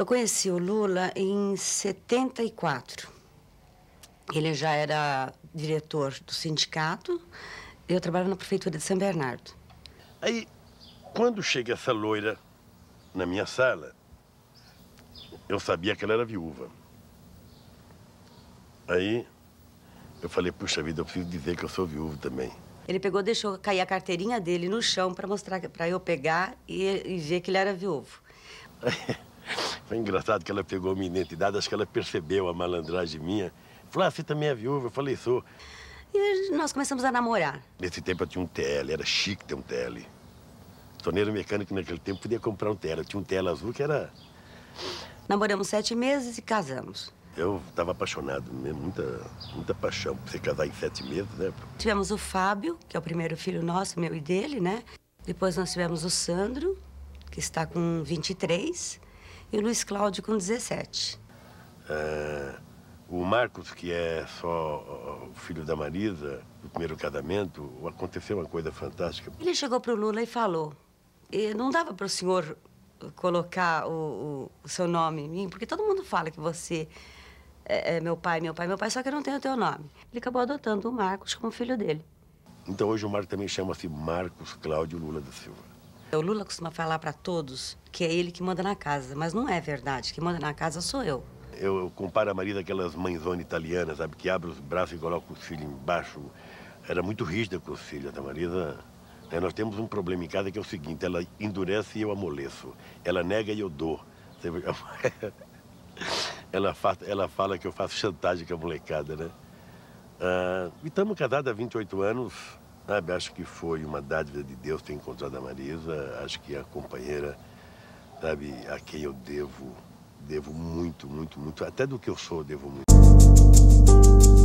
Eu conheci o Lula em 74. Ele já era diretor do sindicato. Eu trabalhava na prefeitura de São Bernardo. Aí, quando chega essa loira na minha sala, eu sabia que ela era viúva. Aí, eu falei, puxa vida, eu preciso dizer que eu sou viúvo também. Ele pegou, deixou cair a carteirinha dele no chão para mostrar para eu pegar e, e ver que ele era viúvo. Foi engraçado que ela pegou minha identidade, acho que ela percebeu a malandragem minha. Falou, ah, você também é viúva? Eu falei, sou. E nós começamos a namorar. Nesse tempo eu tinha um TL, era chique ter um TL. Torneiro mecânico naquele tempo podia comprar um TL. Eu tinha um TL azul que era... Namoramos sete meses e casamos. Eu estava apaixonado mesmo, muita, muita paixão por você casar em sete meses, né? Tivemos o Fábio, que é o primeiro filho nosso, meu e dele, né? Depois nós tivemos o Sandro, que está com 23 e o Luiz Cláudio com 17. É, o Marcos, que é só o filho da Marisa, do primeiro casamento, aconteceu uma coisa fantástica. Ele chegou para o Lula e falou, e não dava para o senhor colocar o, o, o, seu nome em mim, porque todo mundo fala que você é, é, meu pai, meu pai, meu pai, só que eu não tenho o teu nome. Ele acabou adotando o Marcos como filho dele. Então hoje o Marcos também chama-se Marcos Cláudio Lula da Silva. O Lula costuma falar para todos que é ele que manda na casa, mas não é verdade. Quem manda na casa sou eu. Eu, comparo a Maria daquelas mãezonas italianas, sabe, que abre os braços e coloca os filhos embaixo. Era muito rígida com os filhos. A Marisa é, nós temos um problema em casa que é o seguinte: ela endurece e eu amoleço. Ela nega e eu dou. É? Ela, ela fala que eu faço chantagem com a molecada, né? Ah, e estamos casados há 28 anos. Sabe, acho que foi uma dádiva de Deus ter encontrado a Marisa. Acho que a companheira, sabe, a quem eu devo, devo muito, muito, muito. Até do que eu sou, eu devo muito.